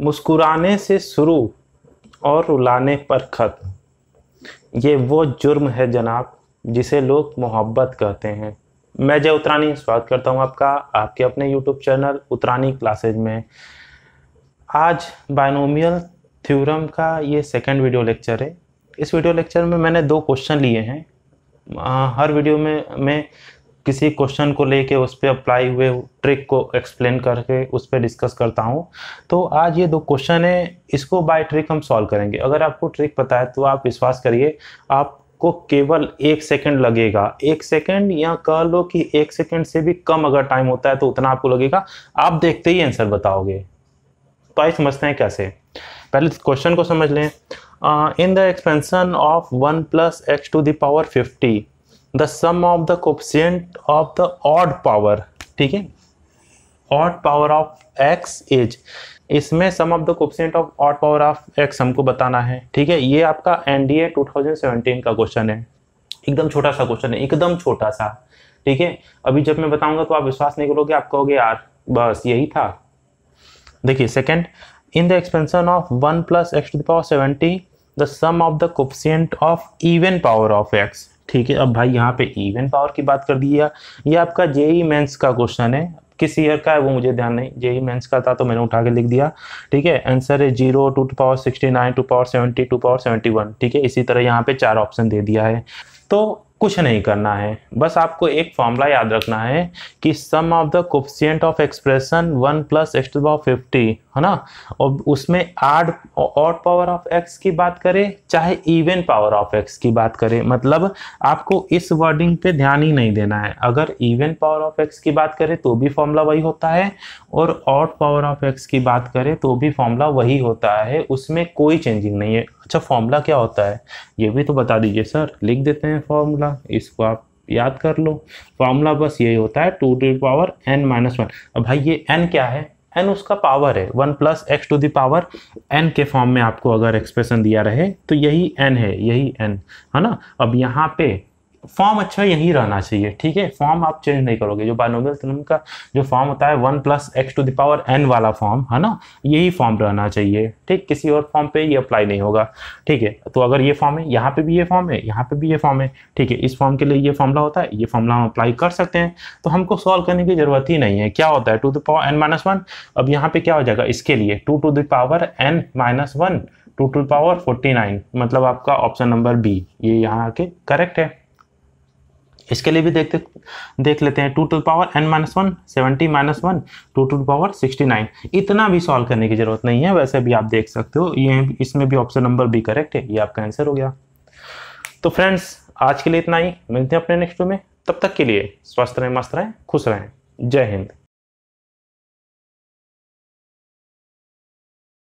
मुस्कुराने से शुरू और रुलाने पर ख़त्म ये वो जुर्म है जनाब जिसे लोग मोहब्बत कहते हैं मैं जय उतरानी स्वागत करता हूँ आपका आपके अपने यूट्यूब चैनल उतरानी क्लासेज में आज बायनोमियल थ्योरम का ये सेकंड वीडियो लेक्चर है इस वीडियो लेक्चर में मैंने दो क्वेश्चन लिए हैं हर वीडियो में मैं किसी क्वेश्चन को लेके उस पर अप्लाई हुए ट्रिक को एक्सप्लेन करके उस पर डिस्कस करता हूँ तो आज ये दो क्वेश्चन है इसको बाय ट्रिक हम सॉल्व करेंगे अगर आपको ट्रिक पता है तो आप विश्वास करिए आपको केवल एक सेकंड लगेगा एक सेकंड या कह लो कि एक सेकंड से भी कम अगर टाइम होता है तो उतना आपको लगेगा आप देखते ही आंसर बताओगे तो आइए समझते हैं कैसे पहले क्वेश्चन तो को समझ लें in the expansion of one plus X to the power fifty the sum of the coefficient of the odd power ठीक है odd power of X is इसमें sum of the coefficient of odd power of X हमको बताना है ठीक है ये आपका एनडीए 2017 का क्वेश्चन है एकदम छोटा सा क्वेश्चन है एकदम छोटा सा ठीक है अभी जब मैं बताऊंगा तो आप विश्वास नहीं करोगे आप कहोगे यार बस यही था देखिए second in the expansion of one plus X to the power seventy the sum of the coefficient of even power of X ठीक है अब भाई यहाँ पे इवन पावर की बात कर दी है ये आपका जेई मेंस e का क्वेश्चन है किस ईयर का है वो मुझे ध्यान नहीं जेई मेंस e का था तो मैंने उठा के लिख दिया ठीक है आंसर है zero two to power sixty nine two power seventy two power seventy one ठीक है इसी तरह यहाँ पे चार ऑप्शन दे दिया है तो कुछ नहीं करना है बस आपको एक फॉर्मूला याद रखना है कि sum of the coefficient of expression one plus X to power fifty है ना और उसमें odd odd power of X की बात करें चाहे इवन पावर ऑफ एक्स की बात करें मतलब आपको इस वर्डिंग पे ध्यान ही नहीं देना है अगर इवन पावर ऑफ एक्स की बात करें तो भी फॉर्मूला वही होता है और ऑड पावर ऑफ एक्स की बात करें तो भी फॉर्मूला वही होता है उसमें कोई चेंजिंग नहीं है अच्छा फॉर्मूला क्या होता है ये भी तो बता दीजिए सर लिख देते हैं फॉर्मूला इसको आप याद कर लो फॉर्मूला बस यही होता है two to power N minus one अब भाई ये एन क्या है एन उसका पावर है one plus X to the power N के फॉर्म में आपको अगर एक्सप्रेशन दिया रहे तो यही एन है यही एन है ना अब यहाँ पे फॉर्म अच्छा यही रहना चाहिए ठीक है फॉर्म आप चेंज नहीं करोगे जो बायनोमियल थ्योरम का जो फॉर्म होता है one plus X to the power N वाला फॉर्म है ना यही फॉर्म रहना चाहिए ठीक किसी और फॉर्म पे ये अप्लाई नहीं होगा ठीक है तो अगर ये फॉर्म है यहाँ पे भी ये फॉर्म है यहाँ पे भी ये फॉर्म है ठीक है इस फॉर्म के लिए ये फॉर्मला होता है ये फॉर्मला हम अप्लाई कर सकते हैं तो हमको सॉल्व करने की जरूरत ही नहीं है क्या होता है to the power N minus one अब यहाँ पे क्या हो जाएगा इसके लिए two to the power N minus one two to power forty nine मतलब आपका ऑप्शन नंबर बी ये यहाँ आके करेक्ट है इसके लिए भी देखते देख लेते हैं two to power N minus one seventy minus one two to power sixty nine इतना भी सॉल्व करने की ज़रूरत नहीं है वैसे भी आप देख सकते हो ये इसमें भी ऑप्शन नंबर बी करेक्ट है ये आपका आंसर हो गया तो फ्रेंड्स आज के लिए इतना ही मिलते हैं अपने नेक्स्ट में तब तक के लिए स्वस्थ रहें मस्त रहें खुश रहें जय हिंद